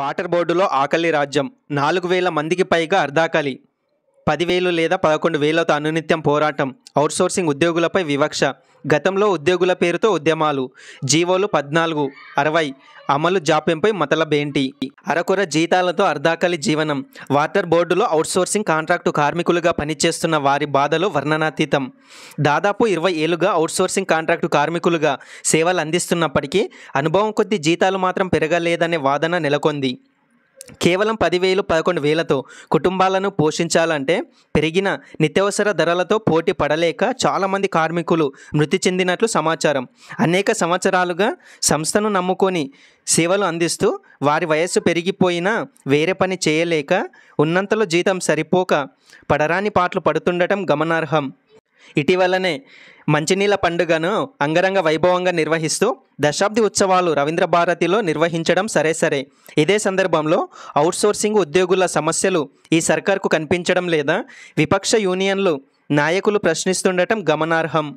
water బోర్డులో ఆకలి రాజ్యం నాలుగు వేల మందికి పైగా అర్ధాకలి పదివేలు లేదా పదకొండు వేలతో అనునిత్యం పోరాటం అవుట్సోర్సింగ్ ఉద్యోగులపై వివక్ష గతంలో ఉద్యోగుల పేరుతో ఉద్యమాలు జీవోలు పద్నాలుగు అరవై అమలు జాప్యంపై మతలబేంటి అరకొర జీతాలతో అర్ధాకలి జీవనం వాటర్ బోర్డులో అవుట్సోర్సింగ్ కాంట్రాక్టు కార్మికులుగా పనిచేస్తున్న వారి బాధలు వర్ణనాతీతం దాదాపు ఇరవై ఏళ్ళుగా అవుట్సోర్సింగ్ కాంట్రాక్టు కార్మికులుగా సేవలు అందిస్తున్నప్పటికీ అనుభవం కొద్ది జీతాలు మాత్రం పెరగలేదనే వాదన నెలకొంది కేవలం పదివేలు పదకొండు వేలతో కుటుంబాలను పోషించాలంటే పెరిగిన నిత్యావసర ధరలతో పోటీ పడలేక చాలామంది కార్మికులు మృతి చెందినట్లు సమాచారం అనేక సంవత్సరాలుగా సంస్థను నమ్ముకొని సేవలు అందిస్తూ వారి వయస్సు పెరిగిపోయినా వేరే పని చేయలేక ఉన్నంతలో జీతం సరిపోక పడరాని పాటలు పడుతుండటం గమనార్హం ఇటీవలనే మంచినీళ్ళ పండుగను అంగరంగ వైభవంగా నిర్వహిస్తూ దశాబ్ది ఉత్సవాలు రవీంద్ర భారతిలో నిర్వహించడం సరే సరే ఇదే సందర్భంలో అవుట్సోర్సింగ్ ఉద్యోగుల సమస్యలు ఈ సర్కార్కు కనిపించడం లేదా విపక్ష యూనియన్లు నాయకులు ప్రశ్నిస్తుండటం గమనార్హం